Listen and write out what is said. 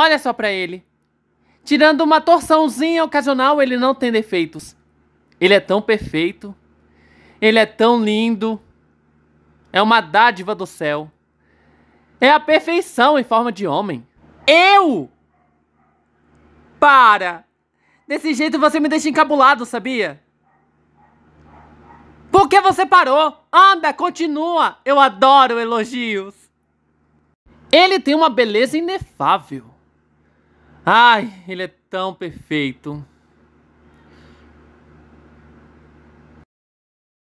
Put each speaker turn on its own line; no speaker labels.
Olha só para ele. Tirando uma torçãozinha ocasional, ele não tem defeitos. Ele é tão perfeito. Ele é tão lindo. É uma dádiva do céu. É a perfeição em forma de homem. Eu? Para! Desse jeito você me deixa encabulado, sabia? Por que você parou? Anda, continua! Eu adoro elogios! Ele tem uma beleza
inefável. Ai, ele é tão perfeito.